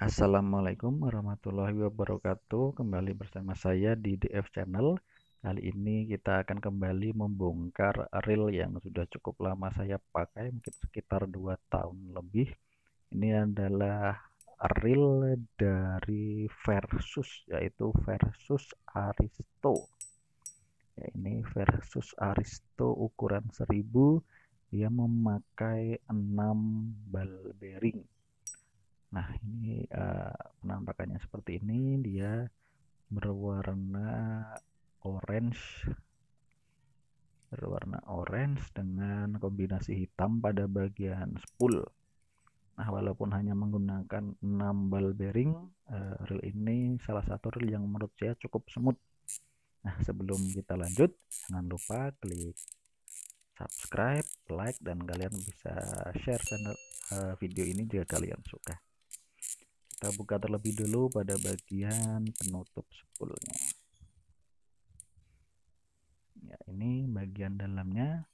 Assalamualaikum warahmatullahi wabarakatuh. Kembali bersama saya di DF Channel. Kali ini kita akan kembali membongkar reel yang sudah cukup lama saya pakai, mungkin sekitar 2 tahun lebih. Ini adalah reel dari Versus, yaitu Versus Aristo. Ya, ini Versus Aristo ukuran 1000, dia memakai 6 ball bearing Nah, ini uh, penampakannya seperti ini, dia berwarna orange. Berwarna orange dengan kombinasi hitam pada bagian spool. Nah, walaupun hanya menggunakan 6 ball bearing, uh, reel ini salah satu reel yang menurut saya cukup smooth. Nah, sebelum kita lanjut, jangan lupa klik subscribe, like, dan kalian bisa share channel eh, video ini jika kalian suka kita buka terlebih dulu pada bagian penutup spoolnya ya ini bagian dalamnya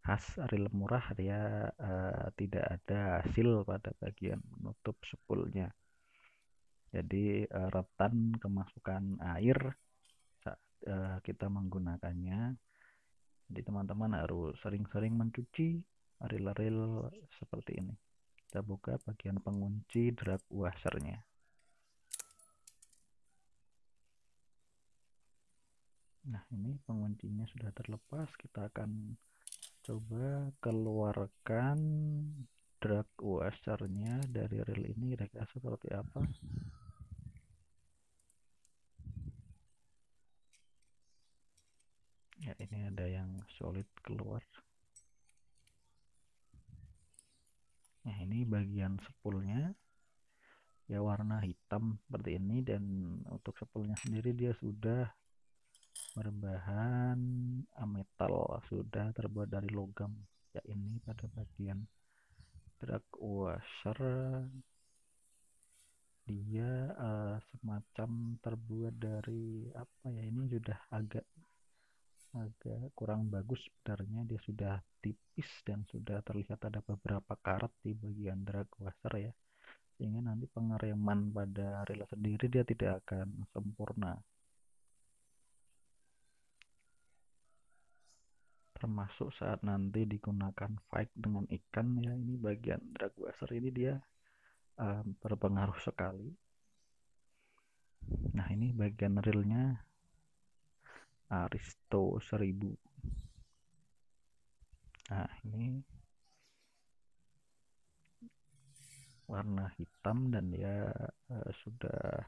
khas real murah ya uh, tidak ada hasil pada bagian penutup spoolnya jadi uh, eh, retan kemasukan air saat uh, kita menggunakannya jadi teman-teman harus sering-sering mencuci aril-aril seperti ini kita buka bagian pengunci drag washernya nah ini penguncinya sudah terlepas kita akan coba keluarkan drag washernya dari reel ini kira-kira seperti apa ya ini ada yang solid keluar nah ini bagian sepulnya ya warna hitam seperti ini dan untuk sepulnya sendiri dia sudah berbahan metal sudah terbuat dari logam ya ini pada bagian drag washer dia uh, semacam terbuat dari apa ya ini sudah agak agak kurang bagus sebenarnya dia sudah tipis dan sudah terlihat ada beberapa karat di bagian drag washer ya sehingga nanti pengereman pada rel sendiri dia tidak akan sempurna termasuk saat nanti digunakan fight dengan ikan ya ini bagian drag washer ini dia um, berpengaruh sekali nah ini bagian reelnya Aristo 1000 nah ini warna hitam dan dia uh, sudah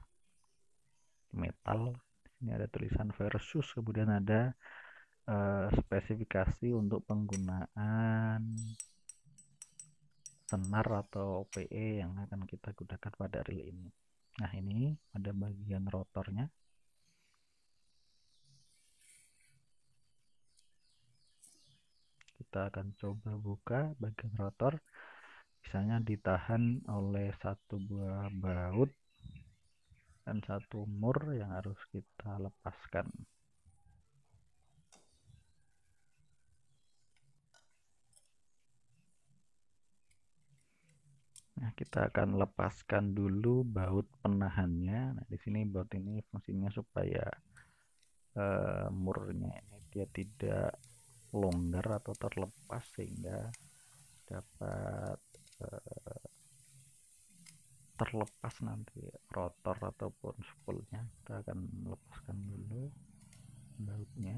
metal ini ada tulisan versus kemudian ada uh, spesifikasi untuk penggunaan senar atau PE yang akan kita gunakan pada reel ini nah ini ada bagian rotornya kita akan coba buka bagian rotor misalnya ditahan oleh satu buah baut dan satu mur yang harus kita lepaskan Nah, kita akan lepaskan dulu baut penahannya. Nah, di sini baut ini fungsinya supaya uh, murnya ini dia tidak longgar atau terlepas sehingga dapat eh, terlepas nanti rotor ataupun spoolnya kita akan lepaskan dulu bautnya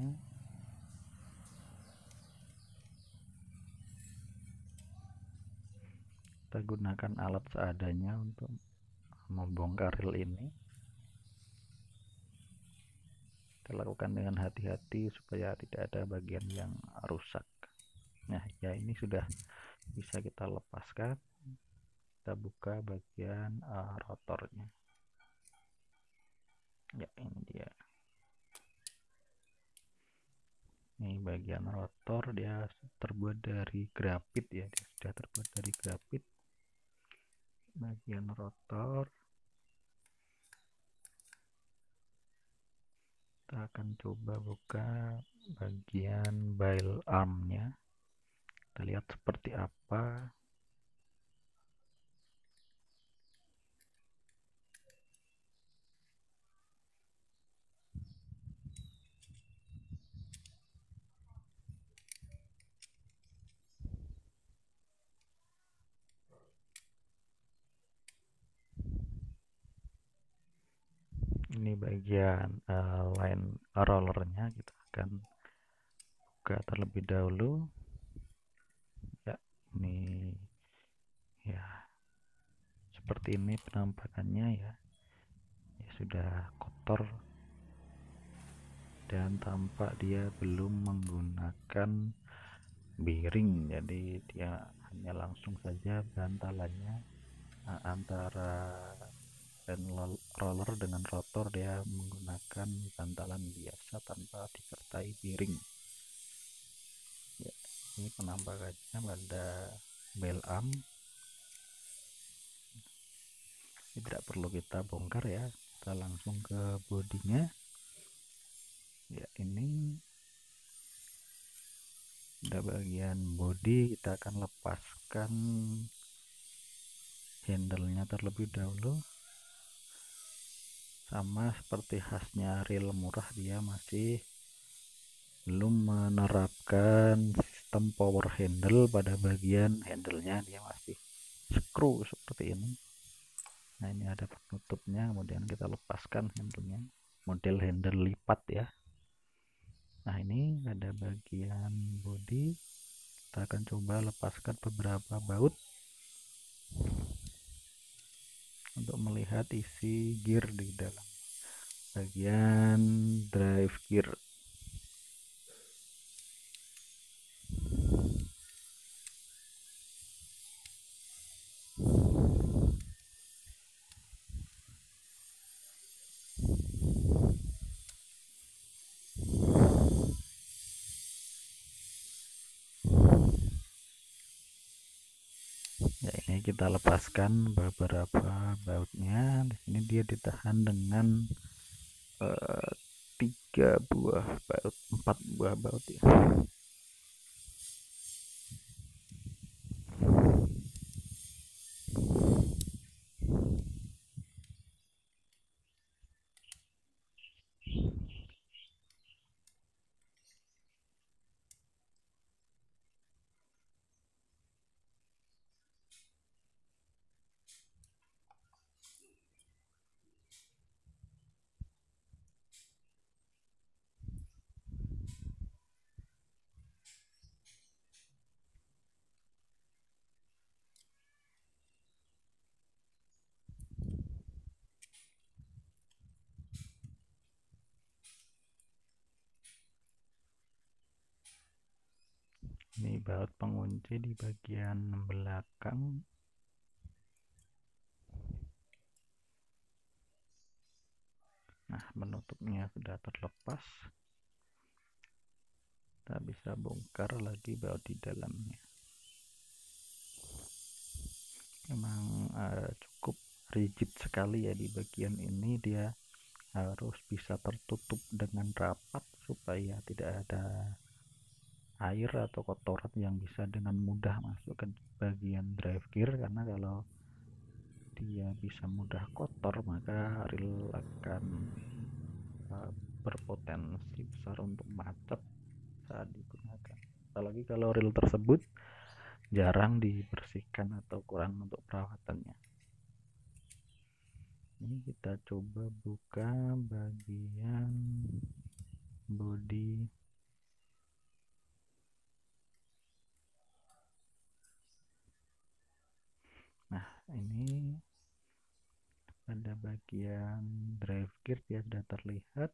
kita gunakan alat seadanya untuk membongkar reel ini kita lakukan dengan hati-hati supaya tidak ada bagian yang rusak nah ya ini sudah bisa kita lepaskan kita buka bagian uh, rotornya ya ini dia ini bagian rotor dia terbuat dari grafit ya dia sudah terbuat dari grafit bagian rotor kita akan coba buka bagian bail armnya kita lihat seperti apa ini bagian uh, eh, line rollernya kita gitu akan buka terlebih dahulu ya ini ya seperti ini penampakannya ya, ya sudah kotor dan tampak dia belum menggunakan bearing jadi dia hanya langsung saja bantalannya eh, antara dan roller dengan rotor dia menggunakan bantalan biasa tanpa disertai piring ya, ini penampakannya pada bell arm ini tidak perlu kita bongkar ya kita langsung ke bodinya ya ini pada bagian body kita akan lepaskan handle-nya terlebih dahulu sama seperti khasnya real murah dia masih belum menerapkan sistem power handle pada bagian handlenya dia masih screw seperti ini nah ini ada penutupnya kemudian kita lepaskan handlenya model handle lipat ya nah ini ada bagian body kita akan coba lepaskan beberapa baut untuk melihat isi gear di dalam bagian drive gear kita lepaskan beberapa bautnya di sini dia ditahan dengan eh, tiga buah baut empat buah baut ya ini baut pengunci di bagian belakang nah menutupnya sudah terlepas kita bisa bongkar lagi baut di dalamnya memang uh, cukup rigid sekali ya di bagian ini dia harus bisa tertutup dengan rapat supaya tidak ada air atau kotoran yang bisa dengan mudah masuk ke bagian drive gear karena kalau dia bisa mudah kotor maka rel akan uh, berpotensi besar untuk macet saat digunakan apalagi kalau rel tersebut jarang dibersihkan atau kurang untuk perawatannya ini kita coba buka bagian body ini pada bagian drive gear dia sudah terlihat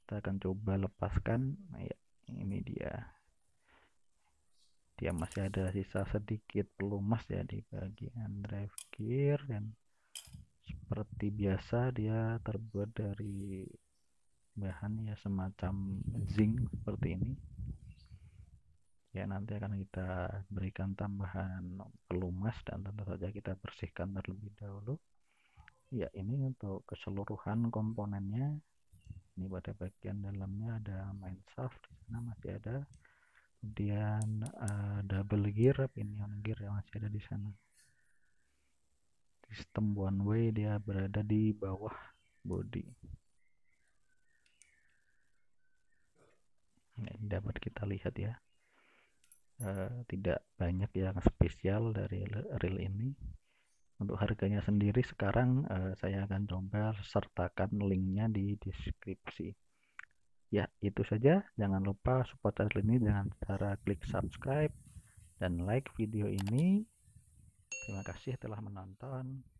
kita akan coba lepaskan nah, ya ini dia dia masih ada sisa sedikit pelumas ya di bagian drive gear dan seperti biasa dia terbuat dari bahan ya semacam zinc seperti ini ya nanti akan kita berikan tambahan pelumas dan tentu saja kita bersihkan terlebih dahulu ya ini untuk keseluruhan komponennya ini pada bagian dalamnya ada main shaft di sana masih ada kemudian uh, double gear pinion gear yang masih ada di sana sistem one way dia berada di bawah body ini dapat kita lihat ya Eh, tidak banyak yang spesial dari reel ini untuk harganya sendiri sekarang uh, saya akan coba sertakan linknya di deskripsi ya itu saja jangan lupa support channel ini dengan cara klik subscribe dan like video ini terima kasih telah menonton